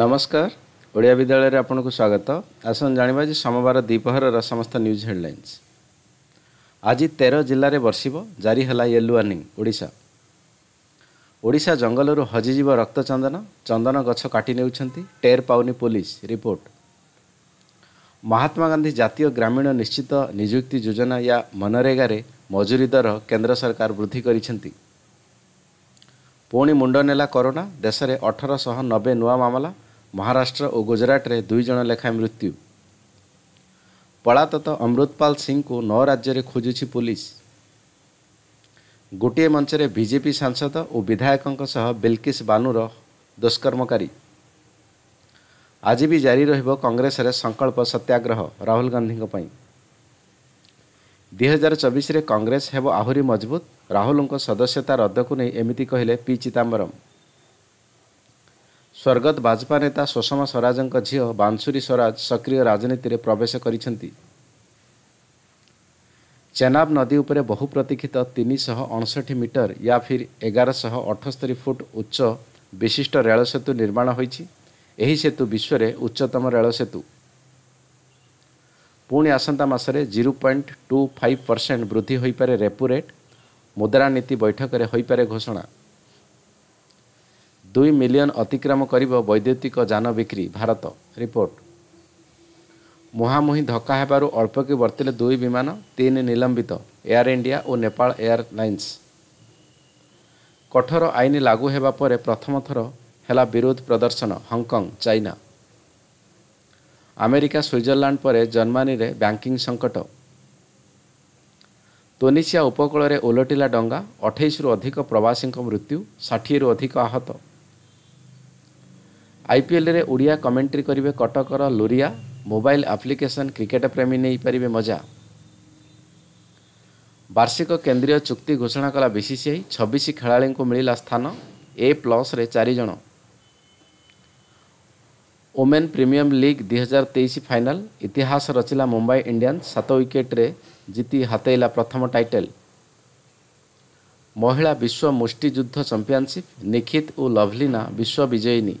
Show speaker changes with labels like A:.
A: ନମସ୍କାର ଓଡ଼ିଆ ବିଦ୍ୟାଳୟରେ ଆପଣଙ୍କୁ ସ୍ୱାଗତ ଆସନ୍ତୁ ଜାଣିବା ଯେ ସୋମବାର ଦ୍ୱିପହରର ସମସ୍ତ ନ୍ୟୁଜ୍ ହେଡ଼ଲାଇନ୍ସ ଆଜି ତେର ଜିଲ୍ଲାରେ ବର୍ଷିବ ଜାରି ହେଲା ୟେଲୋ ୱାର୍ଣ୍ଣିଂ ଓଡ଼ିଶା ଓଡ଼ିଶା ଜଙ୍ଗଲରୁ ହଜିଯିବ ରକ୍ତଚନ୍ଦନ ଚନ୍ଦନ ଗଛ କାଟି ନେଉଛନ୍ତି ଟେର୍ ପାଉନି ପୋଲିସ ରିପୋର୍ଟ ମହାତ୍ମା ଗାନ୍ଧୀ ଜାତୀୟ ଗ୍ରାମୀଣ ନିଶ୍ଚିତ ନିଯୁକ୍ତି ଯୋଜନା ୟା ମନରେଗାରେ ମଜୁରୀ ଦର କେନ୍ଦ୍ର ସରକାର ବୃଦ୍ଧି କରିଛନ୍ତି ପୁଣି ମୁଣ୍ଡ ନେଲା କରୋନା ଦେଶରେ ଅଠରଶହ ନବେ ନୂଆ ମାମଲା ମହାରାଷ୍ଟ୍ର ଓ ଗୁଜୁରାଟରେ ଦୁଇ ଜଣ ଲେଖାଏଁ ମୃତ୍ୟୁ ପଳାତତ ଅମୃତପାଲ ସିଂଙ୍କୁ ନଅ ରାଜ୍ୟରେ ଖୋଜୁଛି ପୁଲିସ୍ ଗୋଟିଏ ମଞ୍ଚରେ ବିଜେପି ସାଂସଦ ଓ ବିଧାୟକଙ୍କ ସହ ବିଲକିସ୍ ବାନୁର ଦୁଷ୍କର୍ମକାରୀ ଆଜି ବି ଜାରି ରହିବ କଂଗ୍ରେସରେ ସଂକଳ୍ପ ସତ୍ୟାଗ୍ରହ ରାହୁଲ ଗାନ୍ଧୀଙ୍କ ପାଇଁ ଦୁଇ ହଜାର ଚବିଶରେ କଂଗ୍ରେସ ହେବ ଆହୁରି ମଜବୁତ ରାହୁଲଙ୍କ ସଦସ୍ୟତା ରଦ୍ଦକୁ ନେଇ ଏମିତି କହିଲେ ପି ଚିଦାମ୍ବରମ୍ ସ୍ୱର୍ଗତ ବାଜପା ନେତା ସୁଷମା ସ୍ୱରାଜଙ୍କ ଝିଅ ବାଂଶୁରୀ ସ୍ୱରାଜ ସକ୍ରିୟ ରାଜନୀତିରେ ପ୍ରବେଶ କରିଛନ୍ତି ଚେନାବ ନଦୀ ଉପରେ ବହୁ ପ୍ରତୀକ୍ଷିତ ତିନିଶହ ଅଣଷଠି ମିଟର ୟା ଫିର୍ ଏଗାରଶହ ଅଠସ୍ତରୀ ଫୁଟ୍ ଉଚ୍ଚ ବିଶିଷ୍ଟ ରେଳସେତୁ ନିର୍ମାଣ ହୋଇଛି ଏହି ସେତୁ ବିଶ୍ୱରେ ଉଚ୍ଚତମ ରେଳସେତୁ ପୁଣି ଆସନ୍ତା ମାସରେ zero point two five percent ବୃଦ୍ଧି ହୋଇପାରେ ରେପୋ ରେଟ୍ ମୁଦ୍ରାନୀତି ବୈଠକରେ ହୋଇପାରେ ଘୋଷଣା ଦୁଇ ମିଲିୟନ ଅତିକ୍ରମ କରିବ ବୈଦ୍ୟୁତିକ ଯାନ ବିକ୍ରି ଭାରତ ରିପୋର୍ଟ ମୁହାଁମୁହିଁ ଧକ୍କା ହେବାରୁ ଅଳ୍ପକି ବର୍ତ୍ତିଲେ ଦୁଇ ବିମାନ ତିନି ନିଲମ୍ବିତ ଏୟାର ଇଣ୍ଡିଆ ଓ ନେପାଳ ଏୟାର ଲାଇନ୍ସ କଠୋର ଆଇନ ଲାଗୁ ହେବା ପରେ ପ୍ରଥମ ଥର ହେଲା ବିରୋଧ ପ୍ରଦର୍ଶନ ହଂକଂ ଚାଇନା ଆମେରିକା ସୁଇଜରଲ୍ୟାଣ୍ଡ ପରେ ଜର୍ମାନୀରେ ବ୍ୟାଙ୍କିଂ ସଙ୍କଟ ତୁନିସିଆ ଉପକୂଳରେ ଓଲଟିଲା ଡଙ୍ଗା ଅଠେଇଶରୁ ଅଧିକ ପ୍ରବାସୀଙ୍କ ମୃତ୍ୟୁ ଷାଠିଏରୁ ଅଧିକ ଆହତ ଆଇପିଏଲ୍ରେ ଓଡ଼ିଆ କମେଣ୍ଟ୍ରି କରିବେ କଟକର ଲୁରିଆ ମୋବାଇଲ୍ ଆପ୍ଲିକେସନ୍ କ୍ରିକେଟ୍ ପ୍ରେମୀ ନେଇପାରିବେ ମଜା ବାର୍ଷିକ କେନ୍ଦ୍ରୀୟ ଚୁକ୍ତି ଘୋଷଣା କଲା ବିସିସିଆଇ ଛବିଶ ଖେଳାଳିଙ୍କୁ ମିଳିଲା ସ୍ଥାନ ଏ ପ୍ଲସ୍ରେ ଚାରିଜଣ ଓମେନ୍ ପ୍ରିମିୟମ୍ ଲିଗ୍ ଦୁଇହଜାର ତେଇଶ ଫାଇନାଲ୍ ଇତିହାସ ରଚିଲା ମୁମ୍ବାଇ ଇଣ୍ଡିଆନ୍ସ ସାତ ୱିକେଟ୍ରେ ଜିତି ହାତେଇଲା ପ୍ରଥମ ଟାଇଟେଲ୍ ମହିଳା ବିଶ୍ୱ ମୁଷ୍ଟିଯୁଦ୍ଧ ଚମ୍ପିଆନସିପ୍ ନିଖିତ୍ ଓ ଲଭ୍ଲିନା ବିଶ୍ୱ ବିଜୟିନୀ